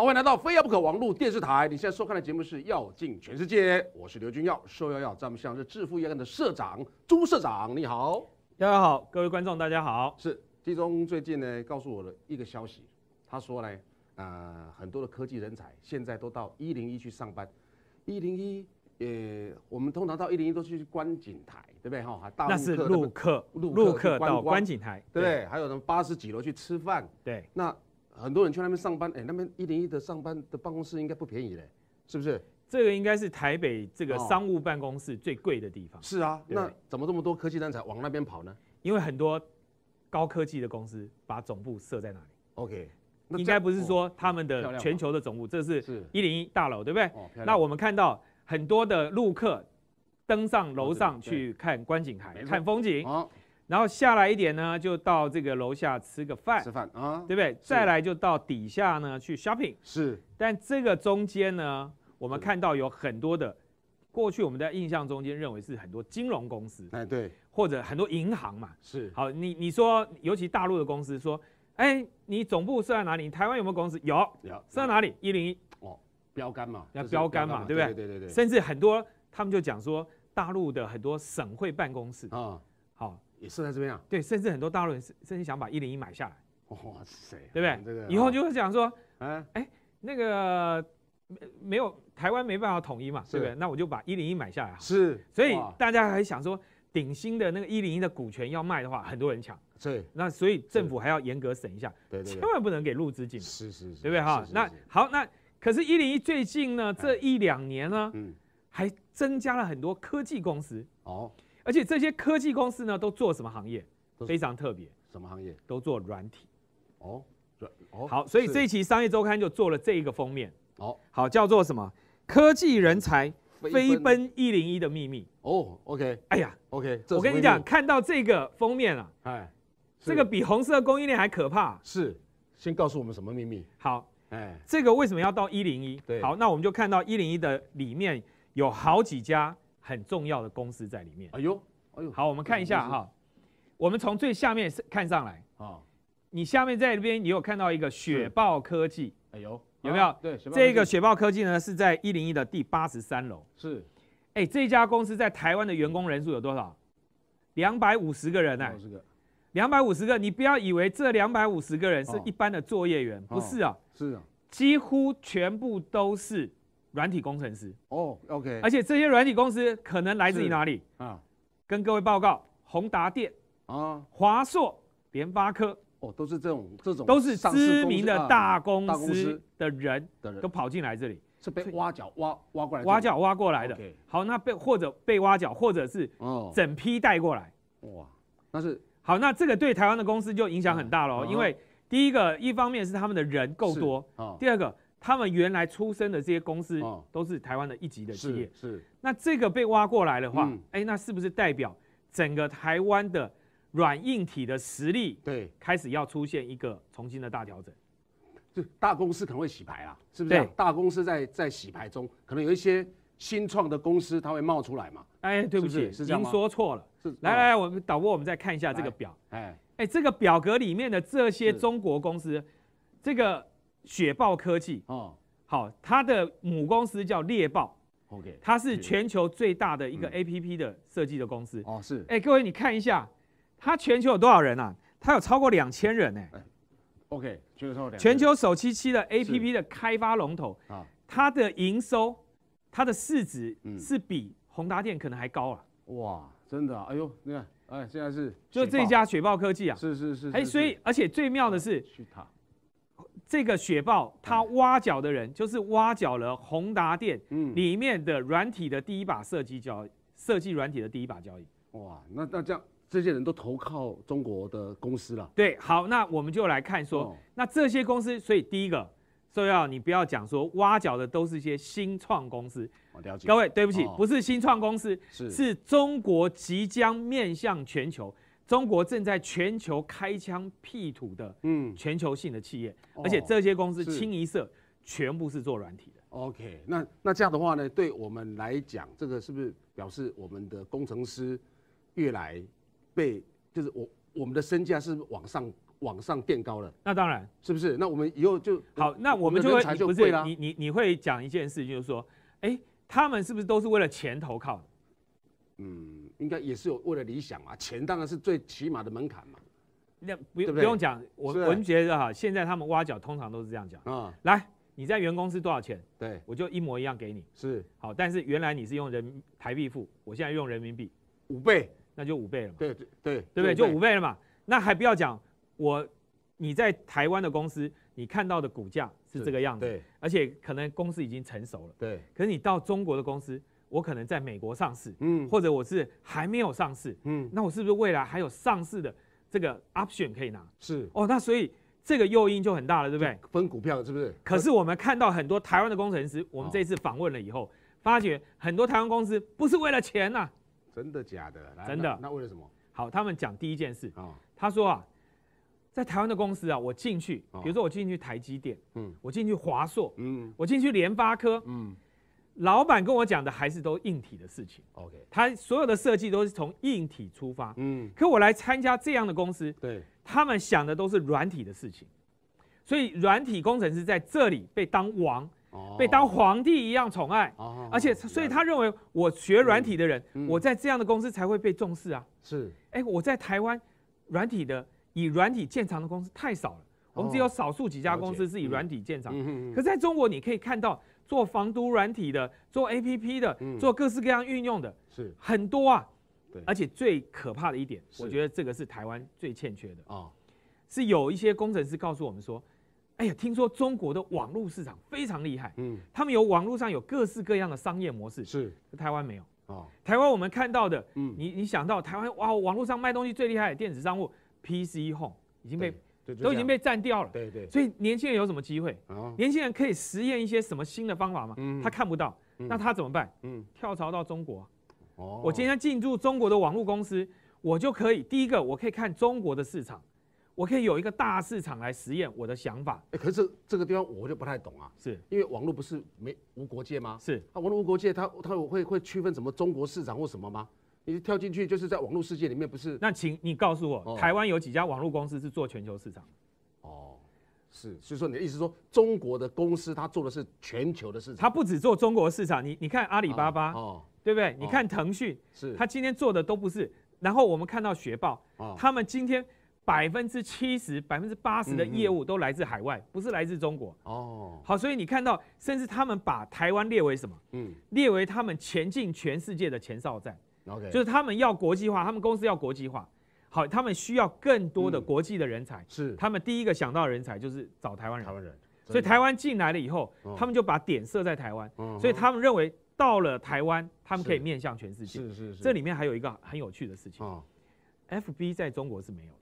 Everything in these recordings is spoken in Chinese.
欢迎来到《非要不可》网络电视台。你现在收看的节目是《要进全世界》，我是刘君耀，受邀要在我们像是致富一案的社长朱社长，你好，大家好，各位观众大家好。是，其中最近呢，告诉我的一个消息，他说呢，呃，很多的科技人才现在都到一零一去上班。一零一，呃，我们通常到一零一都去观景台，对不对？哈，大陆客，陆客，陆客到观景台，对不对？还有什么八十几楼去吃饭？对，那。很多人去那边上班，哎，那边一零一的上班的办公室应该不便宜嘞，是不是？这个应该是台北这个商务办公室最贵的地方。是啊，那怎么这么多科技人才往那边跑呢？因为很多高科技的公司把总部设在那里。OK，应该不是说他们的全球的总部，这是一零一大楼，对不对？那我们看到很多的陆客登上楼上去看观景台，看风景。然后下来一点呢，就到这个楼下吃个饭，吃饭啊，对不对？再来就到底下呢去 shopping，是。但这个中间呢，我们看到有很多的，过去我们在印象中间认为是很多金融公司，哎，对，或者很多银行嘛，是。好，你你说，尤其大陆的公司说，哎，你总部设在哪里？台湾有没有公司？有，有。设在哪里？一零一。哦，标杆嘛，要标杆嘛，对不对？对对对对。甚至很多他们就讲说，大陆的很多省会办公室啊，好。也是在这边啊，对，甚至很多大陆人甚至想把一零一买下来，哇塞，对不对？这个以后就会讲说，哎哎，那个没有台湾没办法统一嘛，对不对？那我就把一零一买下来，是，所以大家还想说，鼎新的那个一零一的股权要卖的话，很多人抢，对，那所以政府还要严格审一下，对对，千万不能给入资进来，是是，对不对哈？那好，那可是一零一最近呢，这一两年呢，嗯，还增加了很多科技公司，哦。而且这些科技公司呢，都做什么行业？非常特别。什么行业？都做软体。哦，软哦。好，所以这一期商业周刊就做了这一个封面。哦，好，叫做什么？科技人才飞奔一零一的秘密。哦，OK。哎呀，OK。我跟你讲，看到这个封面啊，哎，这个比红色供应链还可怕。是。先告诉我们什么秘密？好，哎，这个为什么要到一零一？对。好，那我们就看到一零一的里面有好几家。很重要的公司在里面。哎呦，哎呦，好，我们看一下哈，我们从最下面看上来啊。你下面在这边你有看到一个雪豹科技。哎呦，有没有？对，这个雪豹科技呢是在一零一的第八十三楼。是。哎，这家公司在台湾的员工人数有多少？两百五十个人呢？两百五十个，你不要以为这两百五十个人是一般的作业员，不是啊。是啊。几乎全部都是。软体工程师哦，OK，而且这些软体公司可能来自于哪里啊？跟各位报告，宏达电啊、华硕、联发科哦，都是这种这种都是知名的大公司的人的人都跑进来这里，是被挖角挖挖过来，挖角挖过来的。好，那被或者被挖角，或者是哦整批带过来。哇，那是好，那这个对台湾的公司就影响很大喽，因为第一个一方面是他们的人够多，第二个。他们原来出身的这些公司都是台湾的一级的企业。是。那这个被挖过来的话，哎，那是不是代表整个台湾的软硬体的实力，对，开始要出现一个重新的大调整？就大公司可能会洗牌啊，是不是？大公司在在洗牌中，可能有一些新创的公司它会冒出来嘛？哎，对不起，是这样，说错了。是。来来，我们导播，我们再看一下这个表。哎，哎，这个表格里面的这些中国公司，这个。雪豹科技哦，好，它的母公司叫猎豹，OK，它是全球最大的一个 APP 的设计的公司哦，是，哎，各位你看一下，它全球有多少人啊？它有超过两千人呢，OK，全球全球首期期的 APP 的开发龙头啊，它的营收、它的市值是比宏达电可能还高了，哇，真的啊，哎呦，你看，哎，现在是就这家雪豹科技啊，是是是，哎，所以而且最妙的是，去它。这个雪豹，他挖角的人就是挖角了宏达电里面的软体的第一把设计角，设计软体的第一把交易。哇，那那这样这些人都投靠中国的公司了。对，好，那我们就来看说，那这些公司，所以第一个，各要啊，你不要讲说挖角的都是一些新创公司。我解。各位，对不起，不是新创公司，是是中国即将面向全球。中国正在全球开枪辟土的，嗯，全球性的企业，而且这些公司清一色全部是做软体的。OK，那那这样的话呢，对我们来讲，这个是不是表示我们的工程师越来被就是我我们的身价是往上往上垫高了？那当然，是不是？那我们以后就好，那我们就会不是你你你会讲一件事，就是说，哎，他们是不是都是为了钱投靠的？嗯。应该也是有为了理想嘛，钱当然是最起码的门槛嘛。那不不用讲，我我们觉得哈，现在他们挖角通常都是这样讲。啊，来，你在原公司多少钱？对，我就一模一样给你。是好，但是原来你是用人台币付，我现在用人民币，五倍，那就五倍了。对对对，对不对？就五倍了嘛。那还不要讲我，你在台湾的公司，你看到的股价是这个样子。对，而且可能公司已经成熟了。对，可是你到中国的公司。我可能在美国上市，嗯，或者我是还没有上市，嗯，那我是不是未来还有上市的这个 option 可以拿？是哦，那所以这个诱因就很大了，对不对？分股票是不是？可是我们看到很多台湾的工程师，我们这一次访问了以后，发觉很多台湾公司不是为了钱呐，真的假的？真的。那为了什么？好，他们讲第一件事，啊，他说啊，在台湾的公司啊，我进去，比如说我进去台积电，嗯，我进去华硕，嗯，我进去联发科，嗯。老板跟我讲的还是都硬体的事情，OK，他所有的设计都是从硬体出发，嗯，可我来参加这样的公司，对，他们想的都是软体的事情，所以软体工程师在这里被当王，被当皇帝一样宠爱，哦，而且所以他认为我学软体的人，我在这样的公司才会被重视啊，是，哎，我在台湾软体的以软体建厂的公司太少了，我们只有少数几家公司是以软体建厂，可在中国你可以看到。做防毒软体的，做 A P P 的，做各式各样运用的，是很多啊。对，而且最可怕的一点，我觉得这个是台湾最欠缺的啊。是有一些工程师告诉我们说，哎呀，听说中国的网络市场非常厉害，嗯，他们有网络上有各式各样的商业模式，是台湾没有啊。台湾我们看到的，嗯，你你想到台湾哇，网络上卖东西最厉害的电子商务 P C Home 已经被。都已经被占掉了，对对，所以年轻人有什么机会？啊，年轻人可以实验一些什么新的方法吗？嗯，他看不到，那他怎么办？嗯，跳槽到中国，哦，我今天进驻中国的网络公司，我就可以第一个，我可以看中国的市场，我可以有一个大市场来实验我的想法。可是这个地方我就不太懂啊，是因为网络不是没无国界吗？是，啊，网络无国界，它它会会区分什么中国市场或什么吗？你跳进去就是在网络世界里面，不是？那，请你告诉我，台湾有几家网络公司是做全球市场？哦，是，所以说你的意思说，中国的公司他做的是全球的市场，他不只做中国市场。你你看阿里巴巴，哦，对不对？你看腾讯，是，他今天做的都不是。然后我们看到学报，哦，他们今天百分之七十、百分之八十的业务都来自海外，不是来自中国。哦，好，所以你看到，甚至他们把台湾列为什么？嗯，列为他们前进全世界的前哨站。就是他们要国际化，他们公司要国际化，好，他们需要更多的国际的人才。是，他们第一个想到人才就是找台湾人，台湾人。所以台湾进来了以后，他们就把点设在台湾。哦。所以他们认为到了台湾，他们可以面向全世界。是是是。这里面还有一个很有趣的事情。哦。F B 在中国是没有的。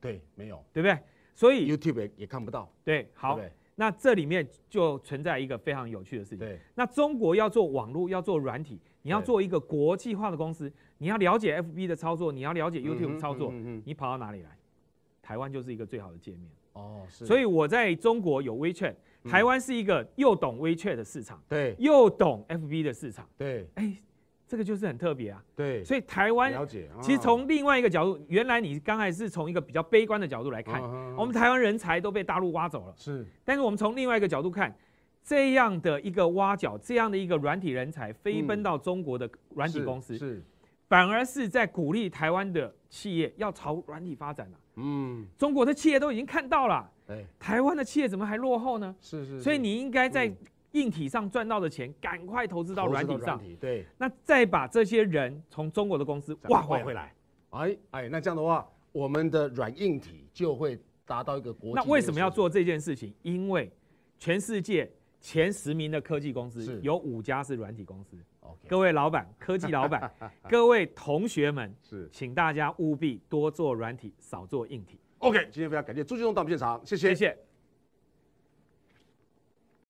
对，没有，对不对？所以 YouTube 也看不到。对，好。那这里面就存在一个非常有趣的事情。对，那中国要做网络，要做软体，你要做一个国际化的公司，你要了解 F B 的操作，你要了解 YouTube 操作，你跑到哪里来？台湾就是一个最好的界面。哦，是。所以我在中国有 WeChat，台湾是一个又懂 WeChat 的市场，对，又懂 F B 的市场，对。哎。这个就是很特别啊，对，所以台湾了解。其实从另外一个角度，原来你刚才是从一个比较悲观的角度来看，我们台湾人才都被大陆挖走了，是。但是我们从另外一个角度看，这样的一个挖角，这样的一个软体人才飞奔到中国的软体公司，是，反而是在鼓励台湾的企业要朝软体发展了。嗯，中国的企业都已经看到了，对，台湾的企业怎么还落后呢？是是。所以你应该在。硬体上赚到的钱，赶快投资到软体上。对，那再把这些人从中国的公司挖回回来。哎哎，那这样的话，我们的软硬体就会达到一个国际。那为什么要做这件事情？因为全世界前十名的科技公司有五家是软体公司。各位老板，科技老板，各位同学们，请大家务必多做软体，少做硬体。OK，今天非常感谢朱继东到我们现场，谢谢。